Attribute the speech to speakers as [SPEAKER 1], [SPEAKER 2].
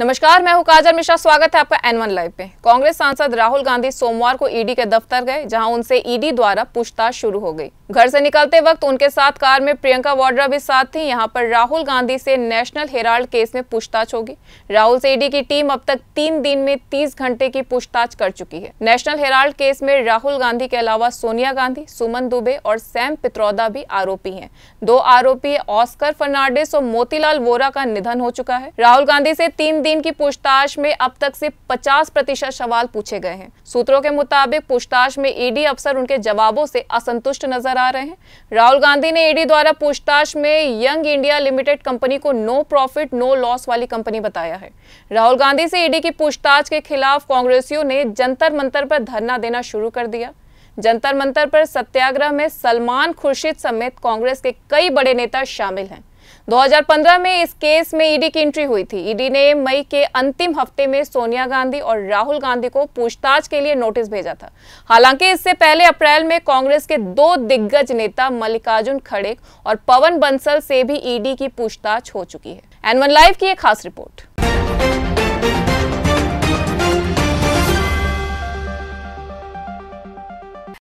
[SPEAKER 1] नमस्कार मैं हूं काजल मिश्रा स्वागत है आपका एन वन लाइव पे कांग्रेस सांसद राहुल गांधी सोमवार को ईडी e के दफ्तर गए जहां उनसे ईडी e द्वारा पूछताछ शुरू हो गई घर से निकलते वक्त उनके साथ कार में प्रियंका वाड्रा भी साथ थी यहां पर राहुल गांधी से नेशनल हेराल्ड केस में पूछताछ होगी राहुल से ईडी e की टीम अब तक तीन दिन में तीस घंटे की पूछताछ कर चुकी है नेशनल हेराल्ड केस में राहुल गांधी के अलावा सोनिया गांधी सुमन दुबे और सैम पित्रौदा भी आरोपी है दो आरोपी ऑस्कर फर्नांडिस और मोतीलाल वोरा का निधन हो चुका है राहुल गांधी से तीन तीन दिन की पूछताछ में अब तक से 50 प्रतिशत सवाल पूछे गए हैं सूत्रों के मुताबिक पूछताछ में ईडी e अफसर उनके जवाबों से असंतुष्ट नजर आ रहे हैं राहुल गांधी ने ईडी e द्वारा पूछताछ में यंग इंडिया लिमिटेड कंपनी को नो प्रॉफिट नो लॉस वाली कंपनी बताया है राहुल गांधी से ईडी e की पूछताछ के खिलाफ कांग्रेसियों ने जंतर मंतर पर धरना देना शुरू कर दिया जंतर मंतर पर सत्याग्रह में सलमान खुर्शीद समेत कांग्रेस के कई बड़े नेता शामिल हैं 2015 में इस केस में ईडी की एंट्री हुई थी ईडी ने मई के अंतिम हफ्ते में सोनिया गांधी और राहुल गांधी को पूछताछ के लिए नोटिस भेजा था हालांकि इससे पहले अप्रैल में कांग्रेस के दो दिग्गज नेता मल्लिकार्जुन खड़े और पवन बंसल से भी ईडी की पूछताछ हो चुकी है एनवन लाइव की एक खास रिपोर्ट